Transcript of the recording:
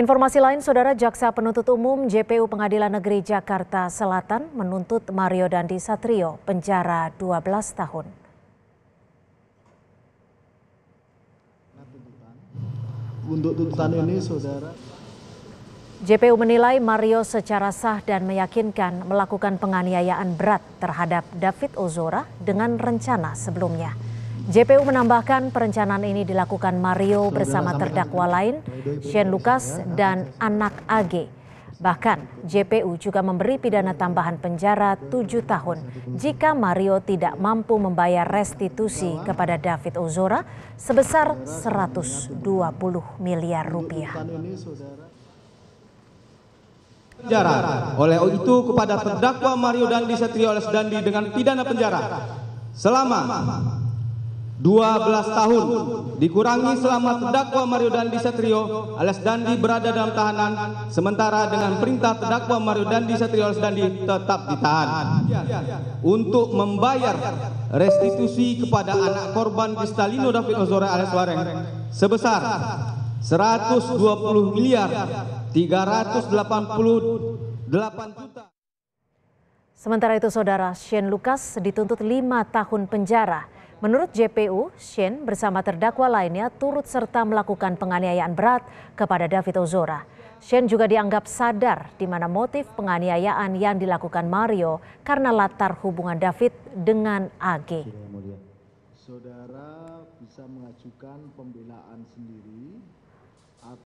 Informasi lain, Saudara Jaksa Penuntut Umum JPU Pengadilan Negeri Jakarta Selatan menuntut Mario Dandi Satrio penjara 12 tahun. Untuk tuntutan ini, Saudara... JPU menilai Mario secara sah dan meyakinkan melakukan penganiayaan berat terhadap David Ozora dengan rencana sebelumnya. JPU menambahkan perencanaan ini dilakukan Mario bersama terdakwa lain, Shane Lucas dan anak AG. Bahkan JPU juga memberi pidana tambahan penjara tujuh tahun jika Mario tidak mampu membayar restitusi kepada David Ozora sebesar 120 miliar rupiah. Penjara. Oleh itu kepada terdakwa Mario Dandi Satrio Dandi dengan pidana penjara selama 12 tahun dikurangi selama terdakwa Mario Dandi Satrio alias Dandi berada dalam tahanan sementara dengan perintah terdakwa Mario Dandi Satrio alias Dandi tetap ditahan untuk membayar restitusi kepada anak korban Kristalino David Ozora alias Wareng sebesar 120 miliar 388 juta Sementara itu saudara Shane Lucas dituntut lima tahun penjara Menurut JPU, Shin bersama terdakwa lainnya turut serta melakukan penganiayaan berat kepada David Ozora. Shin juga dianggap sadar di mana motif penganiayaan yang dilakukan Mario karena latar hubungan David dengan AG. Saudara bisa mengajukan pembelaan sendiri